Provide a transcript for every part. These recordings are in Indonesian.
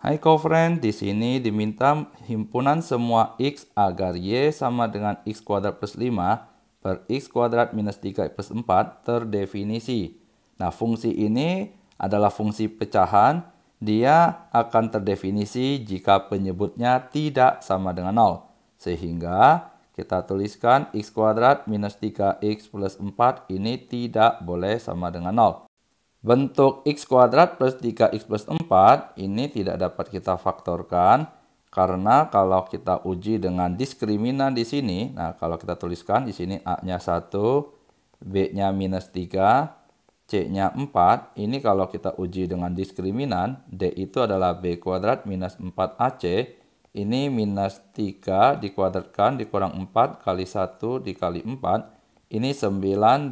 Hai cofriend, di sini diminta himpunan semua x agar y sama dengan x kuadrat plus 5 per x kuadrat minus 3 plus 4 terdefinisi. Nah, fungsi ini adalah fungsi pecahan. Dia akan terdefinisi jika penyebutnya tidak sama dengan 0. Sehingga kita tuliskan x kuadrat minus 3x plus 4 ini tidak boleh sama dengan 0. Bentuk x kuadrat plus 3x plus 4 ini tidak dapat kita faktorkan karena kalau kita uji dengan diskriminan di sini, nah kalau kita tuliskan di sini A-nya 1, B-nya minus 3, C-nya 4, ini kalau kita uji dengan diskriminan, D itu adalah B kuadrat minus 4AC, ini minus 3 dikuadratkan dikurang 4 kali 1 dikali 4, ini 9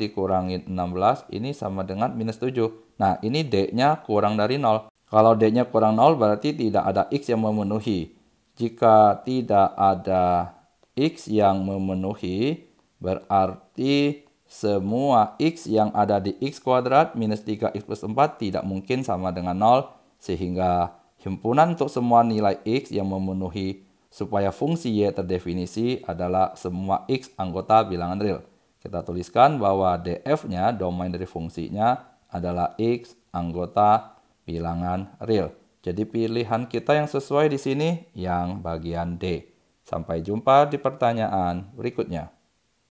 dikurangi 16, ini sama dengan minus 7. Nah, ini D-nya kurang dari 0. Kalau D-nya kurang 0 berarti tidak ada X yang memenuhi. Jika tidak ada X yang memenuhi, berarti semua X yang ada di X kuadrat minus 3X plus 4 tidak mungkin sama dengan 0. Sehingga himpunan untuk semua nilai X yang memenuhi supaya fungsi Y terdefinisi adalah semua X anggota bilangan real. Kita tuliskan bahwa df-nya, domain dari fungsinya adalah x anggota bilangan real. Jadi pilihan kita yang sesuai di sini yang bagian D. Sampai jumpa di pertanyaan berikutnya.